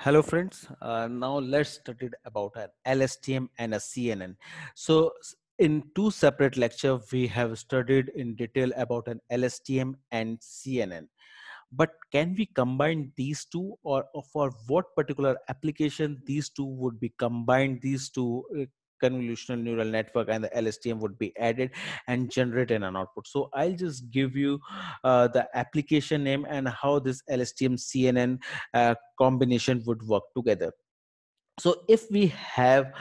Hello friends, uh, now let's study about an LSTM and a CNN. So in two separate lectures, we have studied in detail about an LSTM and CNN. But can we combine these two or for what particular application these two would be combined, these two uh, convolutional neural network and the LSTM would be added and generate an output. So I'll just give you uh, the application name and how this LSTM CNN uh, combination would work together. So if we have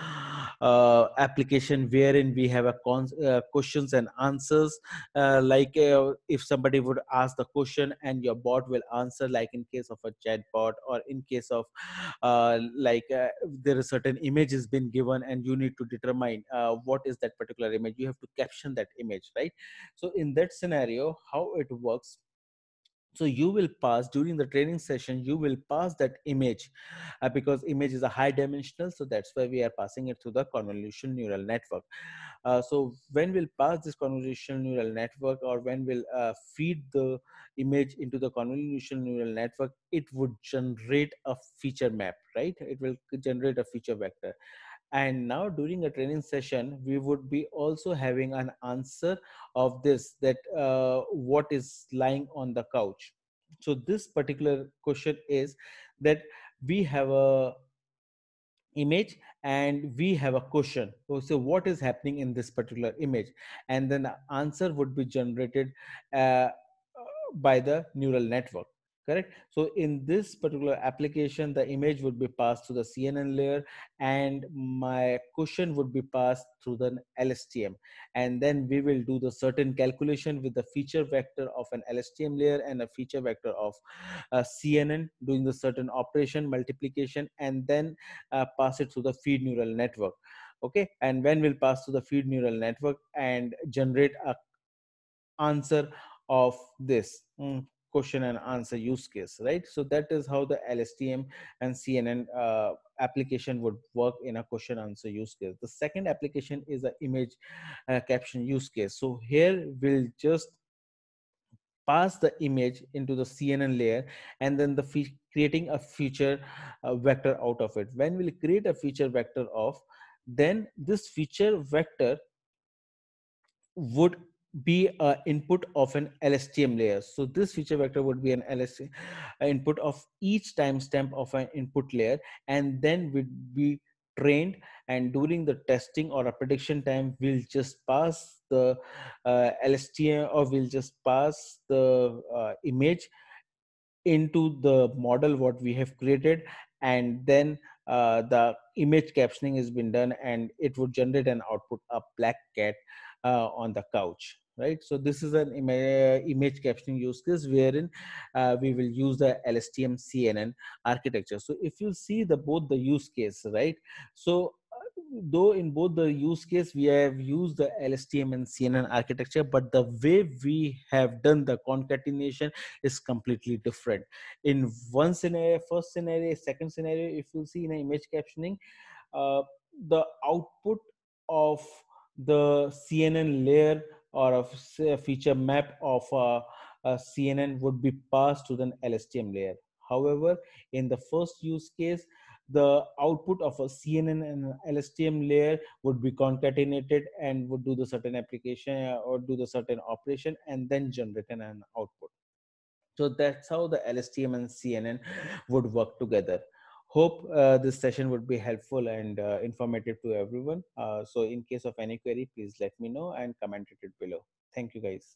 uh, application wherein we have a uh, questions and answers uh, like uh, if somebody would ask the question and your bot will answer like in case of a chatbot or in case of uh, like uh, there is certain image has been given and you need to determine what is that particular image you have to caption that image right so in that scenario how it works so you will pass during the training session you will pass that image uh, because image is a high dimensional so that's why we are passing it through the convolutional neural network uh, so when we'll pass this convolutional neural network or when we'll uh, feed the image into the convolutional neural network it would generate a feature map right it will generate a feature vector and now during a training session we would be also having an answer of this that uh, what is lying on the couch so this particular question is that we have a image and we have a question so what is happening in this particular image and then the answer would be generated uh, by the neural network correct so in this particular application the image would be passed through the cnn layer and my cushion would be passed through the lstm and then we will do the certain calculation with the feature vector of an lstm layer and a feature vector of a uh, cnn doing the certain operation multiplication and then uh, pass it through the feed neural network okay and when we'll pass through the feed neural network and generate a answer of this mm question and answer use case, right? So that is how the LSTM and CNN uh, application would work in a question answer use case. The second application is an image uh, caption use case. So here we'll just pass the image into the CNN layer and then the creating a feature uh, vector out of it. When we'll create a feature vector of, then this feature vector would be an input of an LSTM layer. So this feature vector would be an LSTM input of each timestamp of an input layer and then would be trained and during the testing or a prediction time we'll just pass the uh, LSTM or we'll just pass the uh, image into the model what we have created and then uh, the image captioning has been done and it would generate an output a black cat uh, on the couch right so this is an Im uh, image captioning use case wherein uh, we will use the lstm cnn architecture so if you see the both the use case right so uh, though in both the use case we have used the lstm and cnn architecture but the way we have done the concatenation is completely different in one scenario first scenario second scenario if you see in image captioning uh, the output of the CNN layer or a feature map of a, a CNN would be passed to an LSTM layer. However, in the first use case, the output of a CNN and LSTM layer would be concatenated and would do the certain application uh, or do the certain operation and then generate an output. So that's how the LSTM and CNN would work together. Hope uh, this session would be helpful and uh, informative to everyone. Uh, so in case of any query, please let me know and comment it below. Thank you guys.